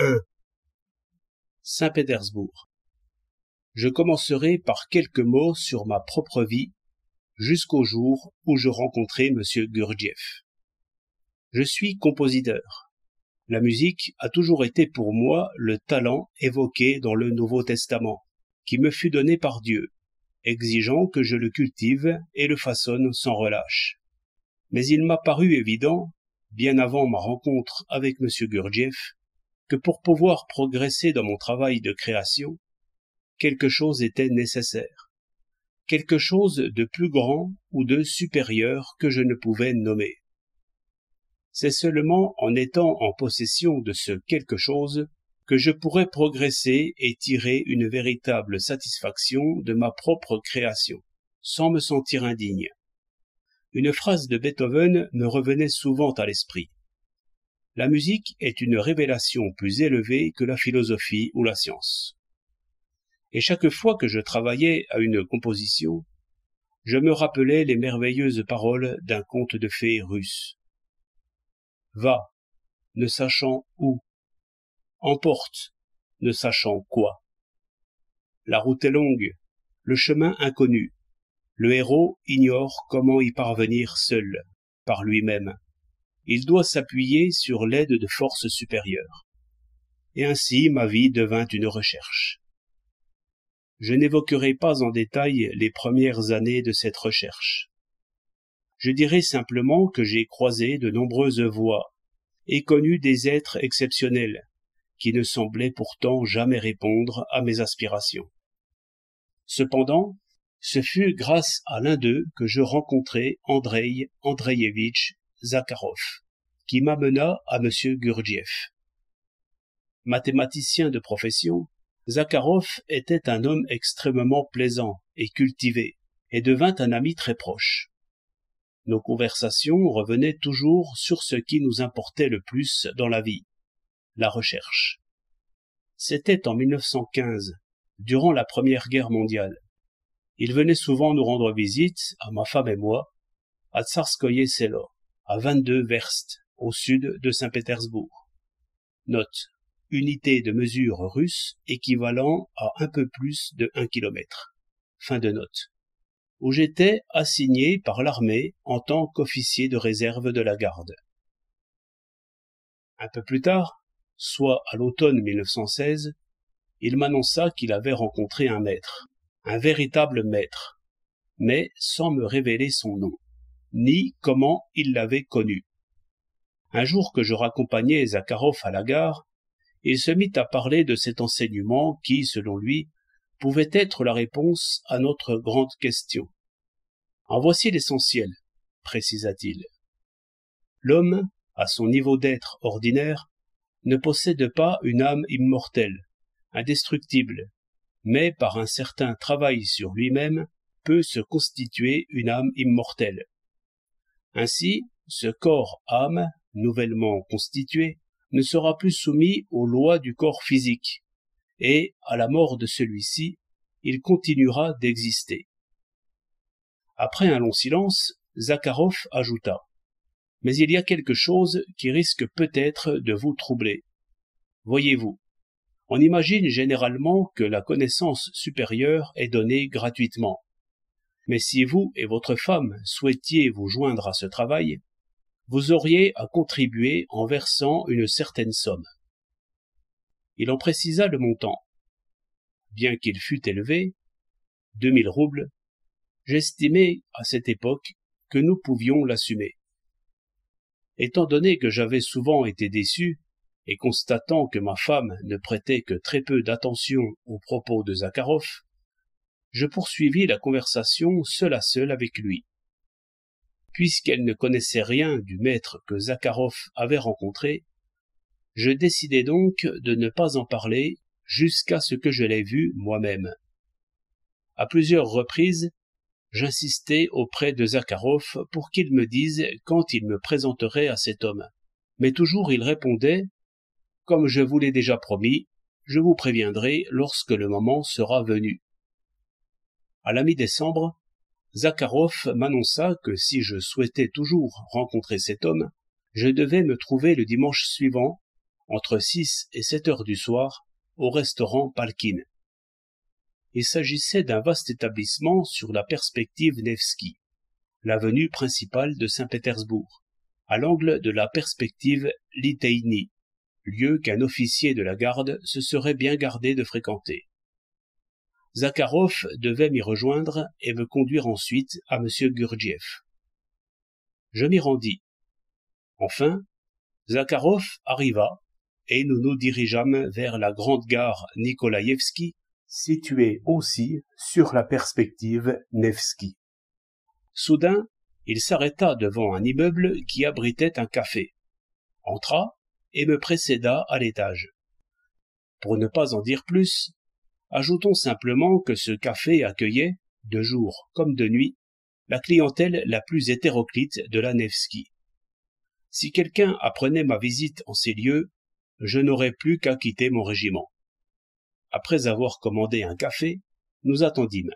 E. Saint-Pétersbourg. Je commencerai par quelques mots sur ma propre vie jusqu'au jour où je rencontrai M. Gurdjieff. Je suis compositeur. La musique a toujours été pour moi le talent évoqué dans le Nouveau Testament, qui me fut donné par Dieu, exigeant que je le cultive et le façonne sans relâche. Mais il m'a paru évident, bien avant ma rencontre avec M. Gurdjieff, que pour pouvoir progresser dans mon travail de création, quelque chose était nécessaire, quelque chose de plus grand ou de supérieur que je ne pouvais nommer. C'est seulement en étant en possession de ce quelque chose que je pourrais progresser et tirer une véritable satisfaction de ma propre création, sans me sentir indigne. Une phrase de Beethoven me revenait souvent à l'esprit la musique est une révélation plus élevée que la philosophie ou la science. Et chaque fois que je travaillais à une composition, je me rappelais les merveilleuses paroles d'un conte de fées russe. Va, ne sachant où. Emporte, ne sachant quoi. La route est longue, le chemin inconnu. Le héros ignore comment y parvenir seul, par lui-même il doit s'appuyer sur l'aide de forces supérieures. Et ainsi ma vie devint une recherche. Je n'évoquerai pas en détail les premières années de cette recherche. Je dirai simplement que j'ai croisé de nombreuses voies et connu des êtres exceptionnels qui ne semblaient pourtant jamais répondre à mes aspirations. Cependant, ce fut grâce à l'un d'eux que je rencontrai Andrei Zakharov, qui m'amena à M. Gurdjieff. Mathématicien de profession, Zakharov était un homme extrêmement plaisant et cultivé, et devint un ami très proche. Nos conversations revenaient toujours sur ce qui nous importait le plus dans la vie, la recherche. C'était en 1915, durant la Première Guerre mondiale. Il venait souvent nous rendre visite, à ma femme et moi, à Tsarskoye Selo à 22 verstes au sud de Saint-Pétersbourg. Note unité de mesure russe équivalent à un peu plus de 1 km. Fin de note. Où j'étais assigné par l'armée en tant qu'officier de réserve de la garde. Un peu plus tard, soit à l'automne 1916, il m'annonça qu'il avait rencontré un maître, un véritable maître, mais sans me révéler son nom ni comment il l'avait connu. Un jour que je raccompagnais Zakharov à la gare, il se mit à parler de cet enseignement qui, selon lui, pouvait être la réponse à notre grande question. En voici l'essentiel, précisa-t-il. L'homme, à son niveau d'être ordinaire, ne possède pas une âme immortelle, indestructible, mais par un certain travail sur lui-même peut se constituer une âme immortelle, ainsi, ce corps âme, nouvellement constitué, ne sera plus soumis aux lois du corps physique, et, à la mort de celui-ci, il continuera d'exister. Après un long silence, Zakharov ajouta Mais il y a quelque chose qui risque peut-être de vous troubler. Voyez-vous, on imagine généralement que la connaissance supérieure est donnée gratuitement mais si vous et votre femme souhaitiez vous joindre à ce travail, vous auriez à contribuer en versant une certaine somme. Il en précisa le montant. Bien qu'il fût élevé, deux mille roubles, j'estimais à cette époque que nous pouvions l'assumer. Étant donné que j'avais souvent été déçu, et constatant que ma femme ne prêtait que très peu d'attention aux propos de Zakharov, je poursuivis la conversation seul à seul avec lui. Puisqu'elle ne connaissait rien du maître que Zakharov avait rencontré, je décidai donc de ne pas en parler jusqu'à ce que je l'aie vu moi-même. À plusieurs reprises, j'insistai auprès de Zakharov pour qu'il me dise quand il me présenterait à cet homme. Mais toujours il répondait Comme je vous l'ai déjà promis, je vous préviendrai lorsque le moment sera venu. À la mi-décembre, Zakharov m'annonça que si je souhaitais toujours rencontrer cet homme, je devais me trouver le dimanche suivant, entre six et sept heures du soir, au restaurant Palkine. Il s'agissait d'un vaste établissement sur la perspective Nevsky, l'avenue principale de Saint-Pétersbourg, à l'angle de la perspective Liteini, lieu qu'un officier de la garde se serait bien gardé de fréquenter. Zakharov devait m'y rejoindre et me conduire ensuite à M. Gurdjieff. Je m'y rendis. Enfin, Zakharov arriva et nous nous dirigeâmes vers la grande gare Nikolaïevski, située aussi sur la perspective Nevski. Soudain, il s'arrêta devant un immeuble qui abritait un café, entra et me précéda à l'étage. Pour ne pas en dire plus, Ajoutons simplement que ce café accueillait, de jour comme de nuit, la clientèle la plus hétéroclite de la Nevsky. Si quelqu'un apprenait ma visite en ces lieux, je n'aurais plus qu'à quitter mon régiment. Après avoir commandé un café, nous attendîmes.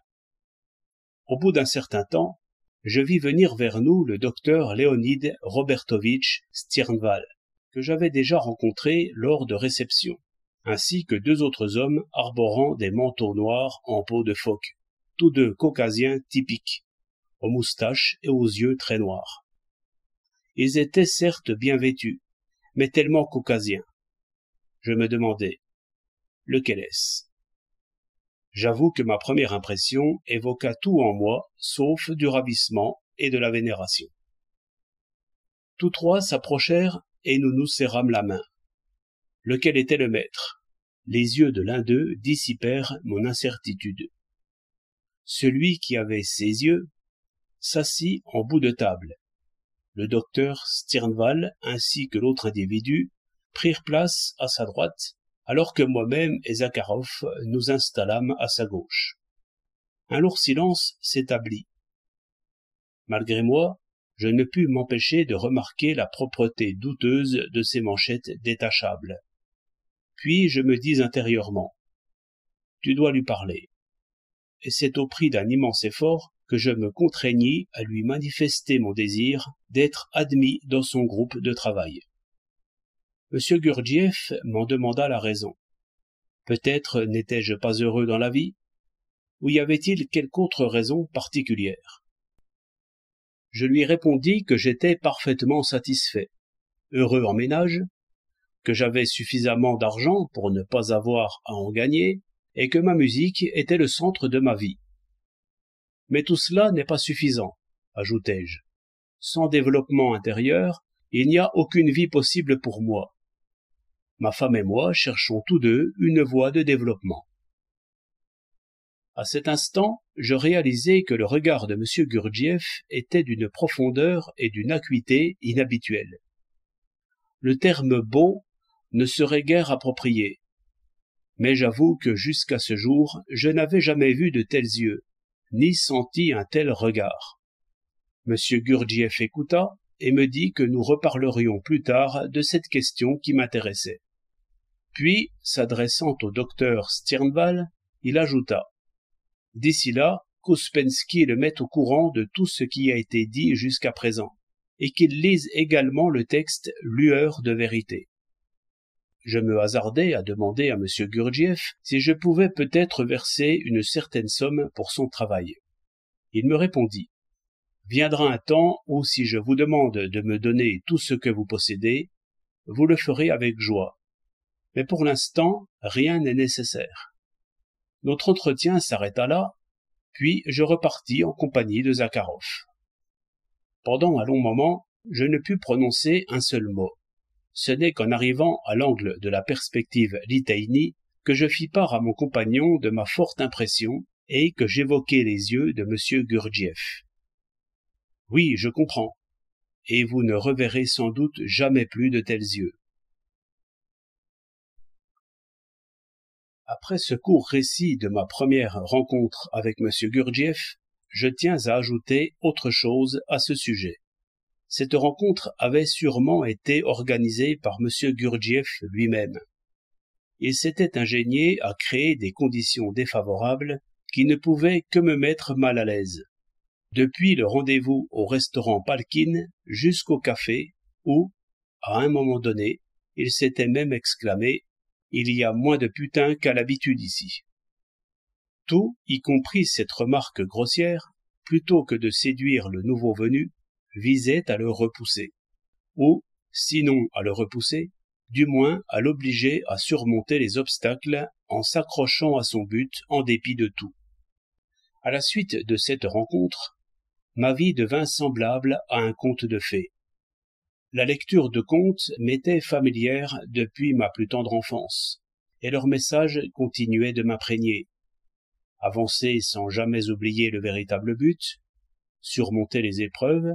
Au bout d'un certain temps, je vis venir vers nous le docteur Leonid Robertovitch Stirnval, que j'avais déjà rencontré lors de réception ainsi que deux autres hommes arborant des manteaux noirs en peau de phoque, tous deux caucasiens typiques, aux moustaches et aux yeux très noirs. Ils étaient certes bien vêtus, mais tellement caucasiens. Je me demandais, lequel est-ce J'avoue que ma première impression évoqua tout en moi, sauf du ravissement et de la vénération. Tous trois s'approchèrent et nous nous serrâmes la main lequel était le maître les yeux de l'un d'eux dissipèrent mon incertitude celui qui avait ses yeux s'assit en bout de table le docteur sternval ainsi que l'autre individu prirent place à sa droite alors que moi-même et Zakharov nous installâmes à sa gauche. Un lourd silence s'établit. Malgré moi, je ne pus m'empêcher de remarquer la propreté douteuse de ces manchettes détachables, puis je me dis intérieurement, tu dois lui parler. Et c'est au prix d'un immense effort que je me contraignis à lui manifester mon désir d'être admis dans son groupe de travail. M. Gurdjieff m'en demanda la raison. Peut-être n'étais-je pas heureux dans la vie Ou y avait-il quelque autre raison particulière Je lui répondis que j'étais parfaitement satisfait, heureux en ménage, que j'avais suffisamment d'argent pour ne pas avoir à en gagner, et que ma musique était le centre de ma vie. Mais tout cela n'est pas suffisant, ajoutai-je. Sans développement intérieur, il n'y a aucune vie possible pour moi. Ma femme et moi cherchons tous deux une voie de développement. À cet instant, je réalisai que le regard de M. Gurdjieff était d'une profondeur et d'une acuité inhabituelles. Le terme beau ne serait guère approprié. Mais j'avoue que jusqu'à ce jour, je n'avais jamais vu de tels yeux, ni senti un tel regard. M. Gurdjieff écouta et me dit que nous reparlerions plus tard de cette question qui m'intéressait. Puis, s'adressant au docteur Stirnval, il ajouta D'ici là, Kospensky le met au courant de tout ce qui a été dit jusqu'à présent, et qu'il lise également le texte Lueur de vérité je me hasardai à demander à M. Gurdjieff si je pouvais peut-être verser une certaine somme pour son travail. Il me répondit Viendra un temps où, si je vous demande de me donner tout ce que vous possédez, vous le ferez avec joie. Mais pour l'instant, rien n'est nécessaire. Notre entretien s'arrêta là, puis je repartis en compagnie de Zakharov. Pendant un long moment, je ne pus prononcer un seul mot ce n'est qu'en arrivant à l'angle de la perspective litaïnie que je fis part à mon compagnon de ma forte impression et que j'évoquai les yeux de M. Gurdjieff. Oui, je comprends. Et vous ne reverrez sans doute jamais plus de tels yeux. Après ce court récit de ma première rencontre avec M. Gurdjieff, je tiens à ajouter autre chose à ce sujet. Cette rencontre avait sûrement été organisée par M. Gurdjieff lui-même. Il s'était ingénié à créer des conditions défavorables qui ne pouvaient que me mettre mal à l'aise. Depuis le rendez-vous au restaurant Palkin jusqu'au café où, à un moment donné, il s'était même exclamé Il y a moins de putains qu'à l'habitude ici. Tout, y compris cette remarque grossière, plutôt que de séduire le nouveau venu, visait à le repousser, ou, sinon à le repousser, du moins à l'obliger à surmonter les obstacles en s'accrochant à son but en dépit de tout. À la suite de cette rencontre, ma vie devint semblable à un conte de fées. La lecture de contes m'était familière depuis ma plus tendre enfance, et leur message continuait de m'imprégner. Avancer sans jamais oublier le véritable but, surmonter les épreuves,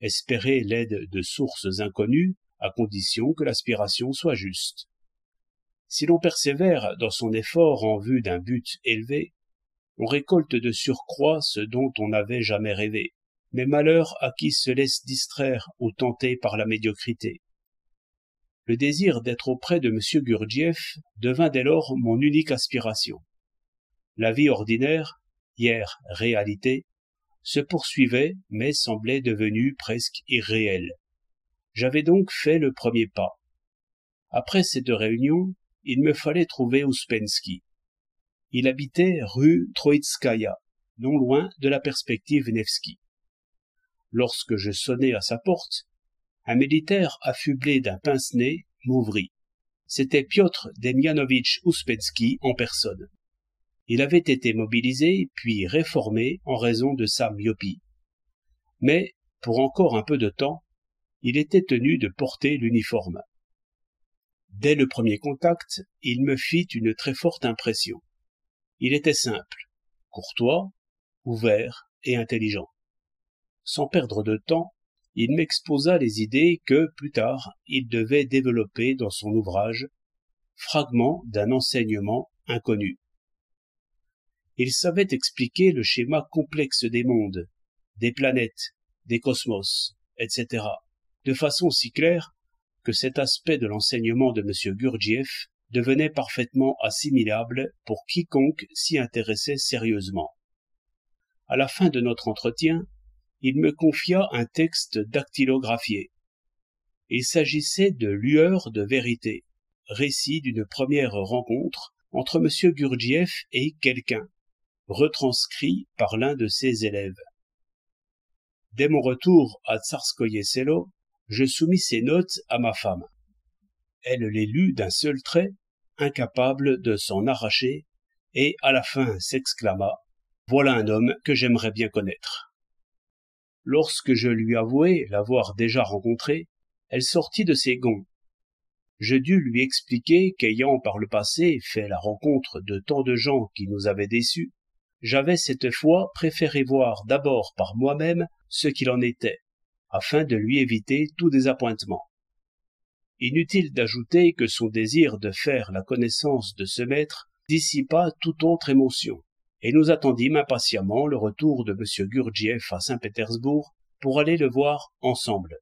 espérer l'aide de sources inconnues, à condition que l'aspiration soit juste. Si l'on persévère dans son effort en vue d'un but élevé, on récolte de surcroît ce dont on n'avait jamais rêvé, mais malheur à qui se laisse distraire ou tenter par la médiocrité. Le désir d'être auprès de M. Gurdjieff devint dès lors mon unique aspiration. La vie ordinaire, hier réalité, se poursuivait, mais semblait devenu presque irréel. J'avais donc fait le premier pas. Après cette réunion, il me fallait trouver Ouspensky. Il habitait rue Troitskaya, non loin de la perspective Nevsky. Lorsque je sonnai à sa porte, un militaire affublé d'un pince-nez m'ouvrit. C'était Piotr Demianovitch Ouspensky en personne. Il avait été mobilisé puis réformé en raison de sa myopie. Mais, pour encore un peu de temps, il était tenu de porter l'uniforme. Dès le premier contact, il me fit une très forte impression. Il était simple, courtois, ouvert et intelligent. Sans perdre de temps, il m'exposa les idées que, plus tard, il devait développer dans son ouvrage, fragment d'un enseignement inconnu il savait expliquer le schéma complexe des mondes, des planètes, des cosmos, etc., de façon si claire que cet aspect de l'enseignement de M. Gurdjieff devenait parfaitement assimilable pour quiconque s'y intéressait sérieusement. À la fin de notre entretien, il me confia un texte dactylographié. Il s'agissait de Lueurs de vérité, récit d'une première rencontre entre M. Gurdjieff et quelqu'un, retranscrit par l'un de ses élèves. Dès mon retour à Tsarskoye Selo, je soumis ces notes à ma femme. Elle les lut d'un seul trait, incapable de s'en arracher, et à la fin s'exclama Voilà un homme que j'aimerais bien connaître. Lorsque je lui avouai l'avoir déjà rencontré, elle sortit de ses gonds. Je dus lui expliquer qu'ayant par le passé fait la rencontre de tant de gens qui nous avaient déçus, j'avais cette fois préféré voir d'abord par moi-même ce qu'il en était afin de lui éviter tout désappointement inutile d'ajouter que son désir de faire la connaissance de ce maître dissipa toute autre émotion et nous attendîmes impatiemment le retour de m gurdjieff à saint-pétersbourg pour aller le voir ensemble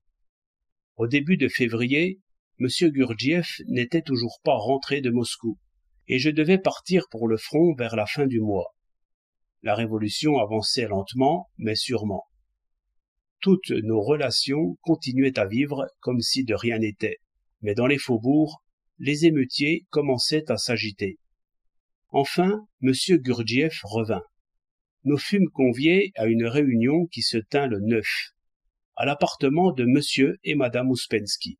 au début de février m gurdjieff n'était toujours pas rentré de moscou et je devais partir pour le front vers la fin du mois la révolution avançait lentement, mais sûrement. Toutes nos relations continuaient à vivre comme si de rien n'était, mais dans les faubourgs, les émeutiers commençaient à s'agiter. Enfin, M. Gurdjieff revint. Nous fûmes conviés à une réunion qui se tint le 9, à l'appartement de M. et Mme Ouspensky.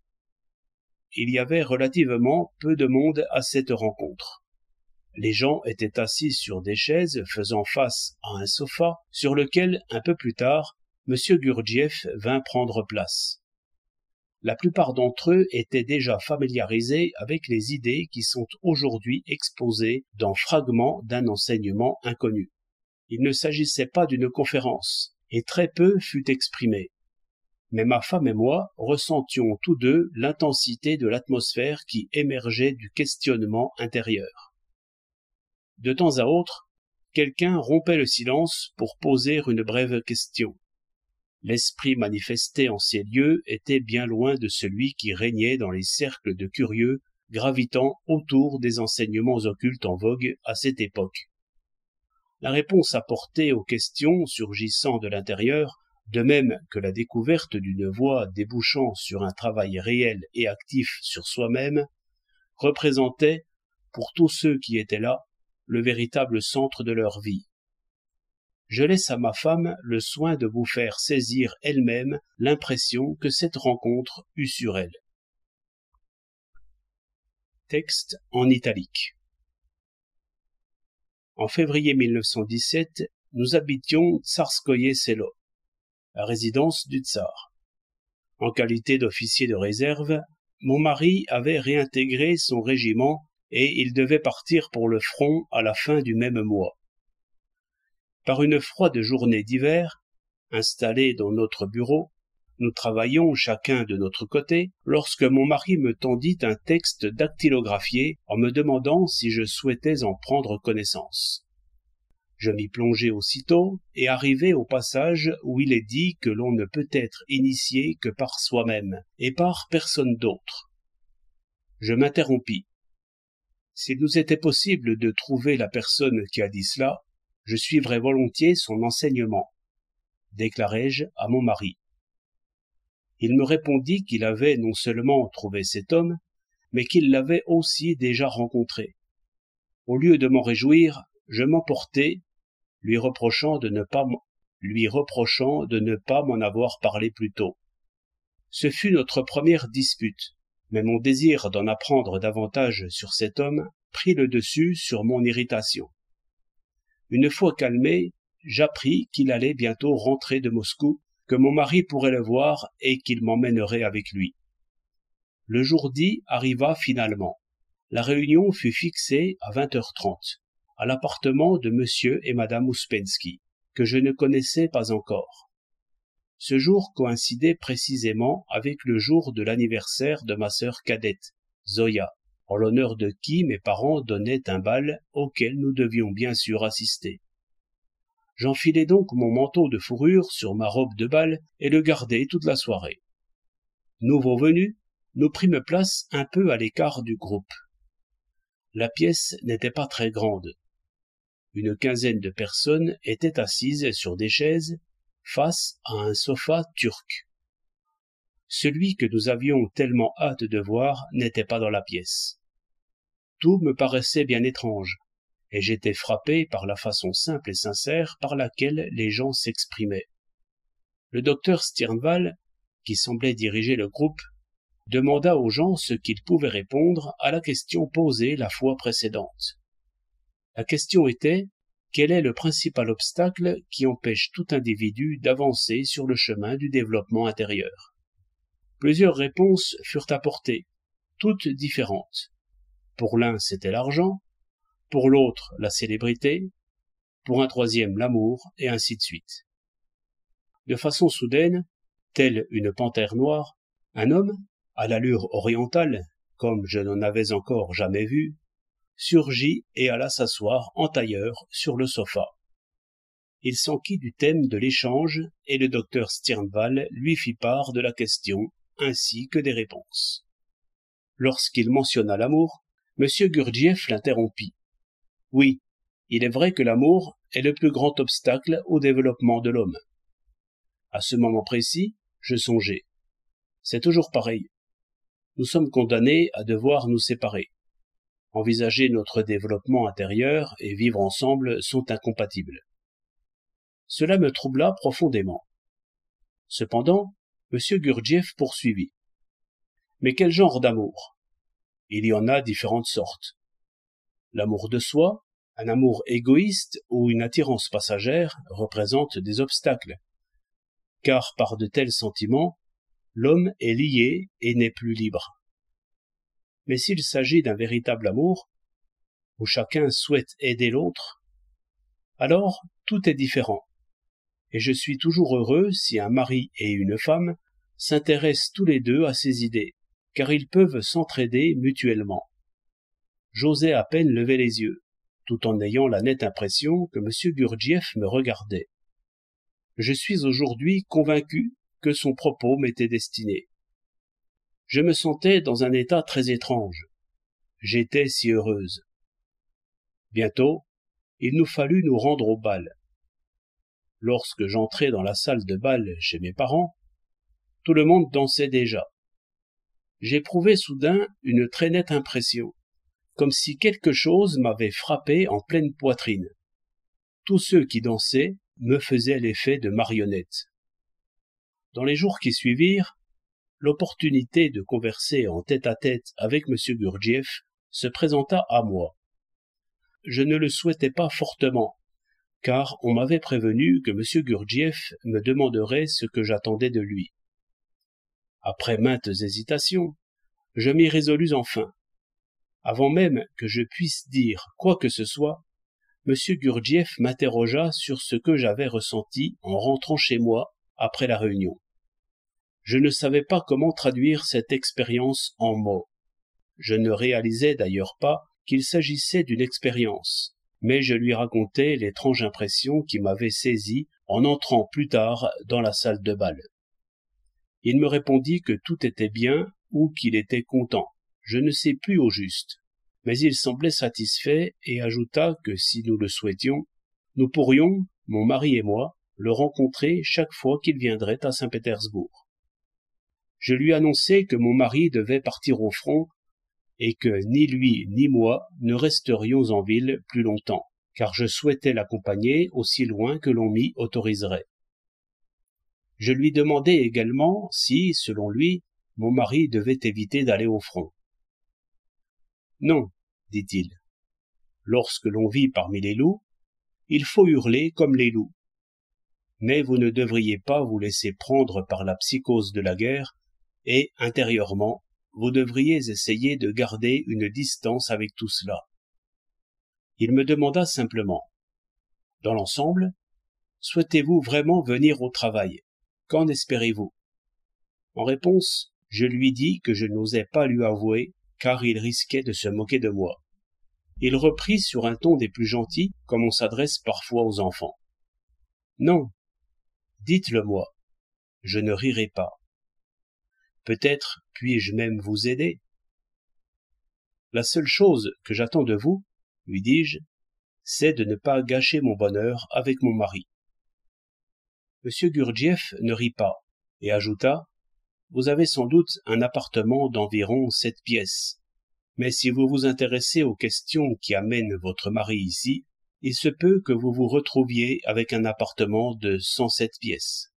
Il y avait relativement peu de monde à cette rencontre. Les gens étaient assis sur des chaises faisant face à un sofa sur lequel, un peu plus tard, M. Gurdjieff vint prendre place. La plupart d'entre eux étaient déjà familiarisés avec les idées qui sont aujourd'hui exposées dans fragments d'un enseignement inconnu. Il ne s'agissait pas d'une conférence, et très peu fut exprimé. Mais ma femme et moi ressentions tous deux l'intensité de l'atmosphère qui émergeait du questionnement intérieur. De temps à autre, quelqu'un rompait le silence pour poser une brève question. L'esprit manifesté en ces lieux était bien loin de celui qui régnait dans les cercles de curieux gravitant autour des enseignements occultes en vogue à cette époque. La réponse apportée aux questions surgissant de l'intérieur, de même que la découverte d'une voie débouchant sur un travail réel et actif sur soi-même, représentait, pour tous ceux qui étaient là, le véritable centre de leur vie. Je laisse à ma femme le soin de vous faire saisir elle-même l'impression que cette rencontre eut sur elle. Texte en italique. En février 1917, nous habitions Tsarskoye Selo, la résidence du Tsar. En qualité d'officier de réserve, mon mari avait réintégré son régiment et il devait partir pour le front à la fin du même mois. Par une froide journée d'hiver, installés dans notre bureau, nous travaillions chacun de notre côté, lorsque mon mari me tendit un texte dactylographié en me demandant si je souhaitais en prendre connaissance. Je m'y plongeai aussitôt et arrivai au passage où il est dit que l'on ne peut être initié que par soi-même et par personne d'autre. Je m'interrompis. S'il nous était possible de trouver la personne qui a dit cela, je suivrais volontiers son enseignement, déclarai-je à mon mari. Il me répondit qu'il avait non seulement trouvé cet homme, mais qu'il l'avait aussi déjà rencontré. Au lieu de m'en réjouir, je m'emportai, lui reprochant de ne pas lui reprochant de ne pas m'en avoir parlé plus tôt. Ce fut notre première dispute, mais mon désir d'en apprendre davantage sur cet homme prit le dessus sur mon irritation. Une fois calmé, j'appris qu'il allait bientôt rentrer de Moscou, que mon mari pourrait le voir et qu'il m'emmènerait avec lui. Le jour dit arriva finalement. La réunion fut fixée à 20h30, à l'appartement de M. et madame Ouspensky, que je ne connaissais pas encore. Ce jour coïncidait précisément avec le jour de l'anniversaire de ma sœur cadette, Zoya, en l'honneur de qui mes parents donnaient un bal auquel nous devions bien sûr assister. J'enfilai donc mon manteau de fourrure sur ma robe de bal et le gardai toute la soirée. Nouveau venu, nous prîmes place un peu à l'écart du groupe. La pièce n'était pas très grande. Une quinzaine de personnes étaient assises sur des chaises face à un sofa turc. Celui que nous avions tellement hâte de voir n'était pas dans la pièce. Tout me paraissait bien étrange, et j'étais frappé par la façon simple et sincère par laquelle les gens s'exprimaient. Le docteur Stirnval, qui semblait diriger le groupe, demanda aux gens ce qu'ils pouvaient répondre à la question posée la fois précédente. La question était quel est le principal obstacle qui empêche tout individu d'avancer sur le chemin du développement intérieur Plusieurs réponses furent apportées, toutes différentes. Pour l'un, c'était l'argent, pour l'autre, la célébrité, pour un troisième, l'amour, et ainsi de suite. De façon soudaine, telle une panthère noire, un homme, à l'allure orientale, comme je n'en avais encore jamais vu, surgit et alla s'asseoir en tailleur sur le sofa. Il s'enquit du thème de l'échange et le docteur Stirnval lui fit part de la question ainsi que des réponses. Lorsqu'il mentionna l'amour, Monsieur Gurdjieff l'interrompit. Oui, il est vrai que l'amour est le plus grand obstacle au développement de l'homme. À ce moment précis, je songeais. C'est toujours pareil. Nous sommes condamnés à devoir nous séparer envisager notre développement intérieur et vivre ensemble sont incompatibles. Cela me troubla profondément. Cependant, M. Gurdjieff poursuivit. Mais quel genre d'amour Il y en a différentes sortes. L'amour de soi, un amour égoïste ou une attirance passagère représentent des obstacles, car par de tels sentiments, l'homme est lié et n'est plus libre mais s'il s'agit d'un véritable amour, où chacun souhaite aider l'autre, alors tout est différent. Et je suis toujours heureux si un mari et une femme s'intéressent tous les deux à ces idées, car ils peuvent s'entraider mutuellement. J'osais à peine lever les yeux, tout en ayant la nette impression que M. Gurdjieff me regardait. Je suis aujourd'hui convaincu que son propos m'était destiné je me sentais dans un état très étrange. J'étais si heureuse. Bientôt, il nous fallut nous rendre au bal. Lorsque j'entrai dans la salle de bal chez mes parents, tout le monde dansait déjà. J'éprouvai soudain une très nette impression, comme si quelque chose m'avait frappé en pleine poitrine. Tous ceux qui dansaient me faisaient l'effet de marionnettes. Dans les jours qui suivirent, l'opportunité de converser en tête-à-tête avec M. Gurdjieff se présenta à moi. Je ne le souhaitais pas fortement, car on m'avait prévenu que M. Gurdjieff me demanderait ce que j'attendais de lui. Après maintes hésitations, je m'y résolus enfin. Avant même que je puisse dire quoi que ce soit, M. Gurdjieff m'interrogea sur ce que j'avais ressenti en rentrant chez moi après la réunion je ne savais pas comment traduire cette expérience en mots. Je ne réalisais d'ailleurs pas qu'il s'agissait d'une expérience, mais je lui racontais l'étrange impression qui m'avait saisi en entrant plus tard dans la salle de bal. Il me répondit que tout était bien ou qu'il était content. Je ne sais plus au juste, mais il semblait satisfait et ajouta que si nous le souhaitions, nous pourrions, mon mari et moi, le rencontrer chaque fois qu'il viendrait à Saint-Pétersbourg je lui annonçai que mon mari devait partir au front et que ni lui ni moi ne resterions en ville plus longtemps, car je souhaitais l'accompagner aussi loin que l'on m'y autoriserait. Je lui demandai également si, selon lui, mon mari devait éviter d'aller au front. Non, dit-il. Lorsque l'on vit parmi les loups, il faut hurler comme les loups. Mais vous ne devriez pas vous laisser prendre par la psychose de la guerre et, intérieurement, vous devriez essayer de garder une distance avec tout cela. Il me demanda simplement Dans l'ensemble, souhaitez-vous vraiment venir au travail Qu'en espérez-vous En réponse, je lui dis que je n'osais pas lui avouer, car il risquait de se moquer de moi. Il reprit sur un ton des plus gentils, comme on s'adresse parfois aux enfants. Non, dites-le-moi, je ne rirai pas peut-être puis-je même vous aider la seule chose que j'attends de vous lui dis-je c'est de ne pas gâcher mon bonheur avec mon mari Monsieur gurdjieff ne rit pas et ajouta vous avez sans doute un appartement d'environ sept pièces mais si vous vous intéressez aux questions qui amènent votre mari ici il se peut que vous vous retrouviez avec un appartement de cent sept pièces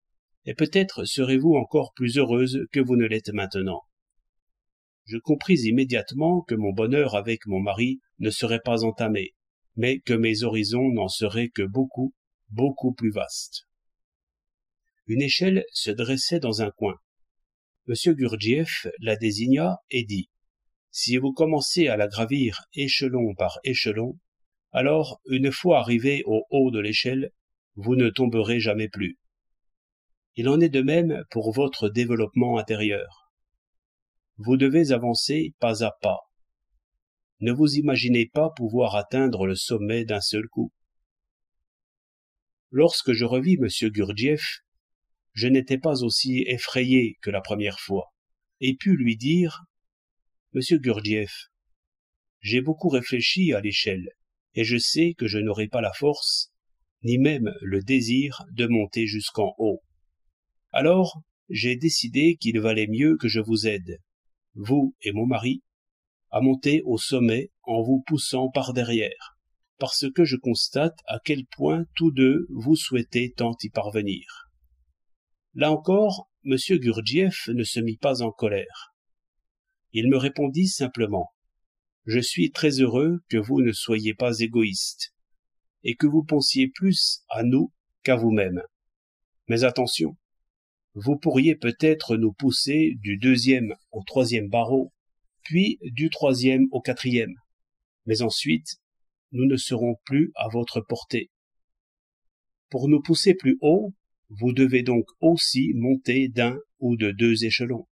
et peut-être serez-vous encore plus heureuse que vous ne l'êtes maintenant. Je compris immédiatement que mon bonheur avec mon mari ne serait pas entamé, mais que mes horizons n'en seraient que beaucoup, beaucoup plus vastes. Une échelle se dressait dans un coin. M. Gurdjieff la désigna et dit Si vous commencez à la gravir échelon par échelon, alors, une fois arrivé au haut de l'échelle, vous ne tomberez jamais plus. Il en est de même pour votre développement intérieur. Vous devez avancer pas à pas. Ne vous imaginez pas pouvoir atteindre le sommet d'un seul coup. Lorsque je revis Monsieur Gurdjieff, je n'étais pas aussi effrayé que la première fois, et pus lui dire Monsieur Gurdjieff, j'ai beaucoup réfléchi à l'échelle, et je sais que je n'aurai pas la force, ni même le désir de monter jusqu'en haut. Alors, j'ai décidé qu'il valait mieux que je vous aide, vous et mon mari, à monter au sommet en vous poussant par derrière, parce que je constate à quel point tous deux vous souhaitez tant y parvenir. Là encore, M. Gurdjieff ne se mit pas en colère. Il me répondit simplement Je suis très heureux que vous ne soyez pas égoïste, et que vous pensiez plus à nous qu'à vous-même. Mais attention, vous pourriez peut-être nous pousser du deuxième au troisième barreau, puis du troisième au quatrième. Mais ensuite, nous ne serons plus à votre portée. Pour nous pousser plus haut, vous devez donc aussi monter d'un ou de deux échelons.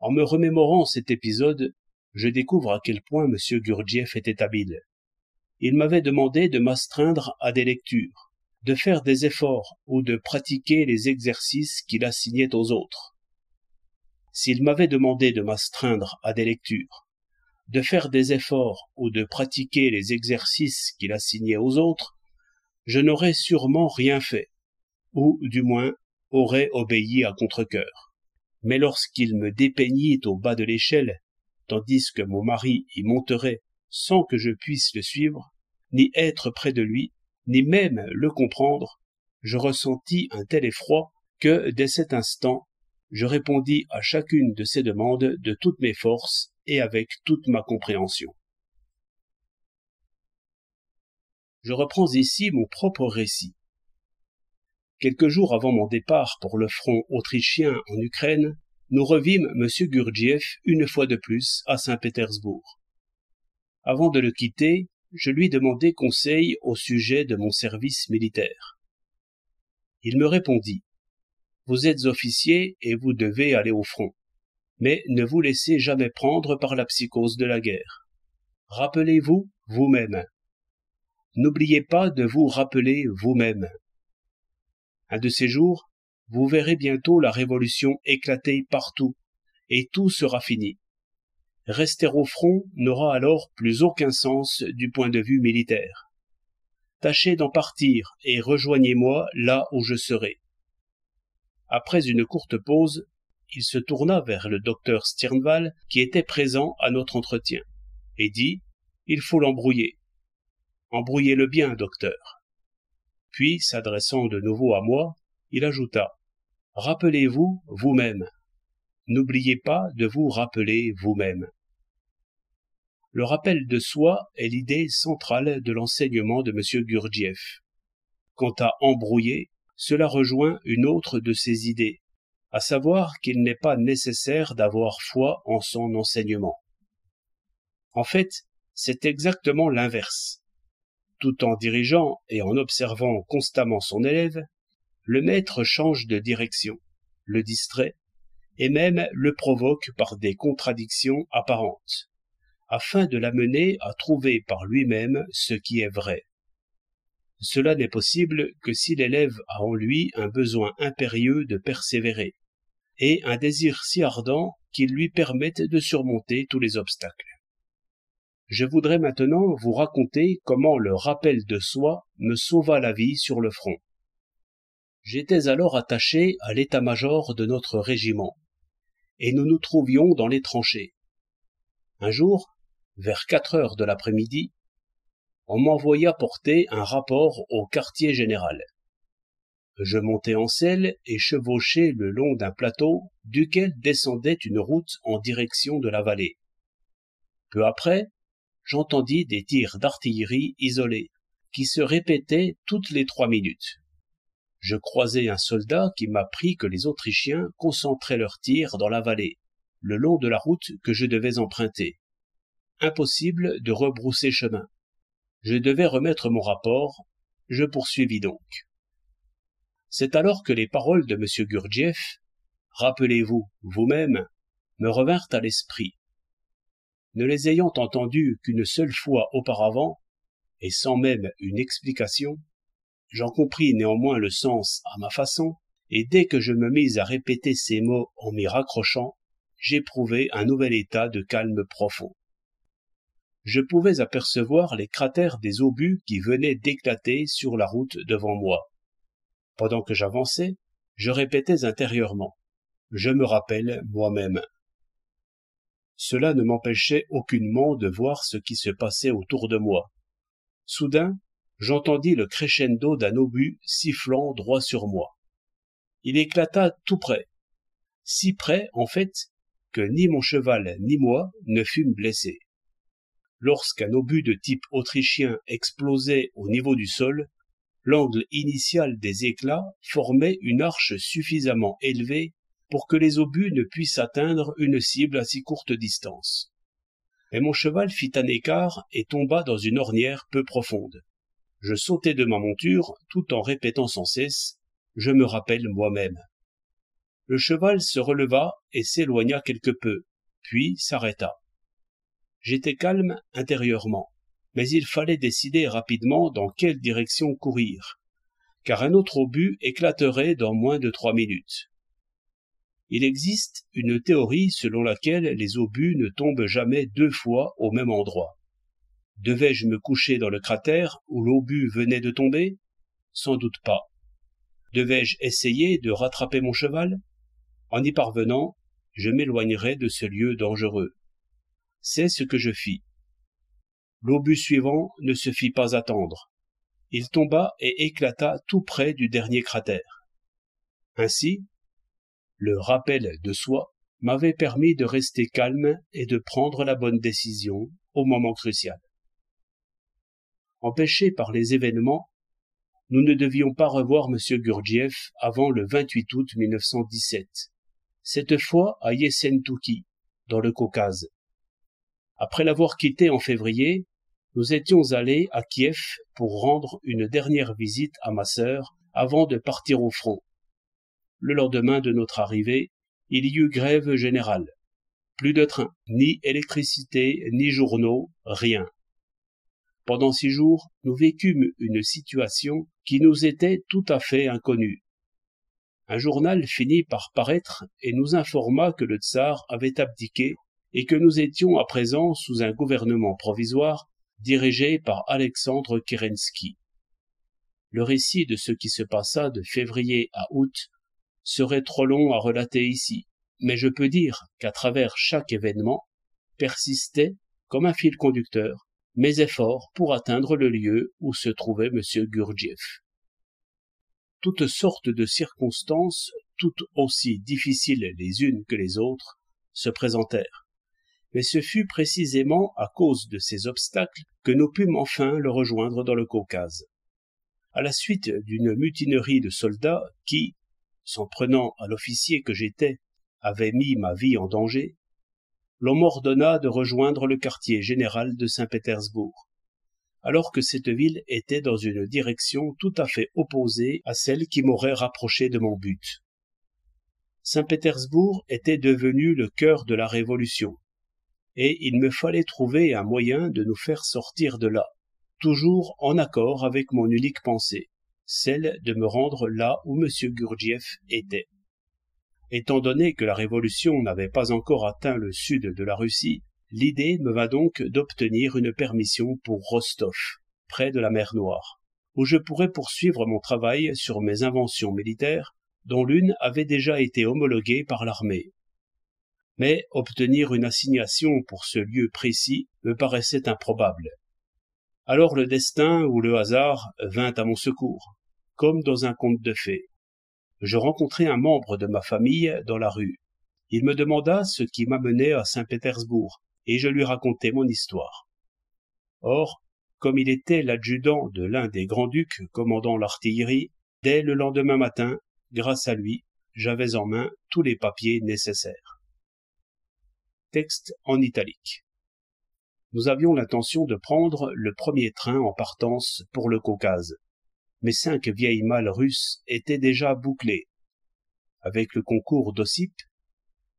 En me remémorant cet épisode, je découvre à quel point M. Gurdjieff était habile. Il m'avait demandé de m'astreindre à des lectures de faire des efforts ou de pratiquer les exercices qu'il assignait aux autres. S'il m'avait demandé de m'astreindre à des lectures, de faire des efforts ou de pratiquer les exercices qu'il assignait aux autres, je n'aurais sûrement rien fait, ou du moins aurais obéi à contre Mais lorsqu'il me dépeignit au bas de l'échelle, tandis que mon mari y monterait sans que je puisse le suivre, ni être près de lui, ni même le comprendre, je ressentis un tel effroi que, dès cet instant, je répondis à chacune de ses demandes de toutes mes forces et avec toute ma compréhension. Je reprends ici mon propre récit. Quelques jours avant mon départ pour le front autrichien en Ukraine, nous revîmes M. Gurdjieff une fois de plus à Saint-Pétersbourg. Avant de le quitter, je lui demandai conseil au sujet de mon service militaire. Il me répondit Vous êtes officier et vous devez aller au front, mais ne vous laissez jamais prendre par la psychose de la guerre. Rappelez-vous vous-même. N'oubliez pas de vous rappeler vous-même. Un de ces jours, vous verrez bientôt la révolution éclater partout, et tout sera fini rester au front n'aura alors plus aucun sens du point de vue militaire. Tâchez d'en partir et rejoignez-moi là où je serai. Après une courte pause, il se tourna vers le docteur Sternval qui était présent à notre entretien et dit Il faut l'embrouiller. Embrouillez-le bien, docteur. Puis, s'adressant de nouveau à moi, il ajouta Rappelez-vous vous-même. N'oubliez pas de vous rappeler vous-même. Le rappel de soi est l'idée centrale de l'enseignement de M. Gurdjieff. Quant à embrouiller, cela rejoint une autre de ses idées, à savoir qu'il n'est pas nécessaire d'avoir foi en son enseignement. En fait, c'est exactement l'inverse. Tout en dirigeant et en observant constamment son élève, le maître change de direction, le distrait, et même le provoque par des contradictions apparentes afin de l'amener à trouver par lui-même ce qui est vrai. Cela n'est possible que si l'élève a en lui un besoin impérieux de persévérer, et un désir si ardent qu'il lui permette de surmonter tous les obstacles. Je voudrais maintenant vous raconter comment le rappel de soi me sauva la vie sur le front. J'étais alors attaché à l'état-major de notre régiment, et nous nous trouvions dans les tranchées. Un jour, vers quatre heures de l'après-midi, on m'envoya porter un rapport au quartier général. Je montai en selle et chevauchai le long d'un plateau duquel descendait une route en direction de la vallée. Peu après, j'entendis des tirs d'artillerie isolés, qui se répétaient toutes les trois minutes. Je croisai un soldat qui m'apprit que les Autrichiens concentraient leurs tirs dans la vallée, le long de la route que je devais emprunter impossible de rebrousser chemin. Je devais remettre mon rapport, je poursuivis donc. C'est alors que les paroles de M. Gurdjieff, rappelez-vous vous-même, me revinrent à l'esprit. Ne les ayant entendues qu'une seule fois auparavant, et sans même une explication, j'en compris néanmoins le sens à ma façon, et dès que je me mis à répéter ces mots en m'y raccrochant, j'éprouvai un nouvel état de calme profond je pouvais apercevoir les cratères des obus qui venaient d'éclater sur la route devant moi. Pendant que j'avançais, je répétais intérieurement. Je me rappelle moi-même. Cela ne m'empêchait aucunement de voir ce qui se passait autour de moi. Soudain, j'entendis le crescendo d'un obus sifflant droit sur moi. Il éclata tout près. Si près, en fait, que ni mon cheval ni moi ne fûmes blessés. Lorsqu'un obus de type autrichien explosait au niveau du sol, l'angle initial des éclats formait une arche suffisamment élevée pour que les obus ne puissent atteindre une cible à si courte distance. Mais mon cheval fit un écart et tomba dans une ornière peu profonde. Je sautai de ma monture tout en répétant sans cesse Je me rappelle moi-même. Le cheval se releva et s'éloigna quelque peu, puis s'arrêta j'étais calme intérieurement mais il fallait décider rapidement dans quelle direction courir car un autre obus éclaterait dans moins de trois minutes il existe une théorie selon laquelle les obus ne tombent jamais deux fois au même endroit devais-je me coucher dans le cratère où l'obus venait de tomber sans doute pas devais-je essayer de rattraper mon cheval en y parvenant je m'éloignerai de ce lieu dangereux c'est ce que je fis. L'obus suivant ne se fit pas attendre. Il tomba et éclata tout près du dernier cratère. Ainsi, le rappel de soi m'avait permis de rester calme et de prendre la bonne décision au moment crucial. Empêchés par les événements, nous ne devions pas revoir M. Gurdjieff avant le 28 août 1917, cette fois à Yesentuki, dans le Caucase. Après l'avoir quitté en février, nous étions allés à Kiev pour rendre une dernière visite à ma sœur avant de partir au front. Le lendemain de notre arrivée, il y eut grève générale. Plus de train, ni électricité, ni journaux, rien. Pendant six jours, nous vécûmes une situation qui nous était tout à fait inconnue. Un journal finit par paraître et nous informa que le tsar avait abdiqué et que nous étions à présent sous un gouvernement provisoire dirigé par Alexandre Kerensky. Le récit de ce qui se passa de février à août serait trop long à relater ici, mais je peux dire qu'à travers chaque événement persistaient, comme un fil conducteur, mes efforts pour atteindre le lieu où se trouvait M. Gurdjieff. Toutes sortes de circonstances, toutes aussi difficiles les unes que les autres, se présentèrent mais ce fut précisément à cause de ces obstacles que nous pûmes enfin le rejoindre dans le Caucase. À la suite d'une mutinerie de soldats qui, s'en prenant à l'officier que j'étais, avait mis ma vie en danger, l'on m'ordonna de rejoindre le quartier général de Saint-Pétersbourg, alors que cette ville était dans une direction tout à fait opposée à celle qui m'aurait rapproché de mon but. Saint-Pétersbourg était devenu le cœur de la Révolution et il me fallait trouver un moyen de nous faire sortir de là, toujours en accord avec mon unique pensée, celle de me rendre là où M. Gurdjieff était. Étant donné que la révolution n'avait pas encore atteint le sud de la Russie, l'idée me va donc d'obtenir une permission pour Rostov, près de la mer Noire, où je pourrais poursuivre mon travail sur mes inventions militaires, dont l'une avait déjà été homologuée par l'armée, mais obtenir une assignation pour ce lieu précis me paraissait improbable. Alors le destin ou le hasard vint à mon secours, comme dans un conte de fées. Je rencontrai un membre de ma famille dans la rue. Il me demanda ce qui m'amenait à Saint-Pétersbourg, et je lui racontai mon histoire. Or, comme il était l'adjudant de l'un des grands-ducs commandant l'artillerie, dès le lendemain matin, grâce à lui, j'avais en main tous les papiers nécessaires en italique. Nous avions l'intention de prendre le premier train en partance pour le Caucase, mais cinq vieilles malles russes étaient déjà bouclées. Avec le concours d'Ossip,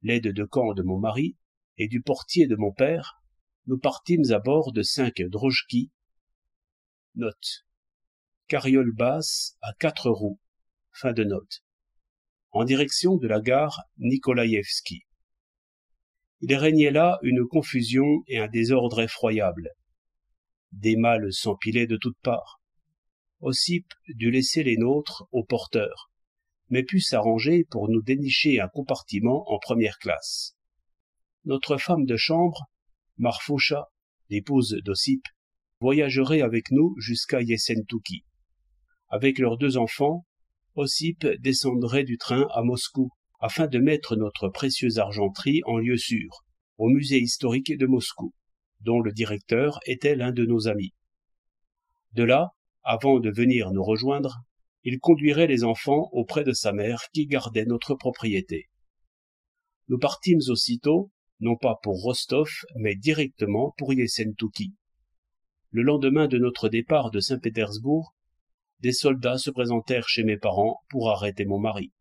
l'aide de camp de mon mari et du portier de mon père, nous partîmes à bord de cinq drojki. Note. Carriole basse à quatre roues. Fin de note. En direction de la gare Nikolaïevski il régnait là une confusion et un désordre effroyable. Des mâles s'empilaient de toutes parts. Ossip dut laisser les nôtres aux porteurs, mais put s'arranger pour nous dénicher un compartiment en première classe. Notre femme de chambre, Marfoucha, l'épouse d'Ossip, voyagerait avec nous jusqu'à Yessentuki. Avec leurs deux enfants, Ossip descendrait du train à Moscou afin de mettre notre précieuse argenterie en lieu sûr, au musée historique de Moscou, dont le directeur était l'un de nos amis. De là, avant de venir nous rejoindre, il conduirait les enfants auprès de sa mère qui gardait notre propriété. Nous partîmes aussitôt, non pas pour Rostov, mais directement pour Yessentuki. Le lendemain de notre départ de Saint-Pétersbourg, des soldats se présentèrent chez mes parents pour arrêter mon mari.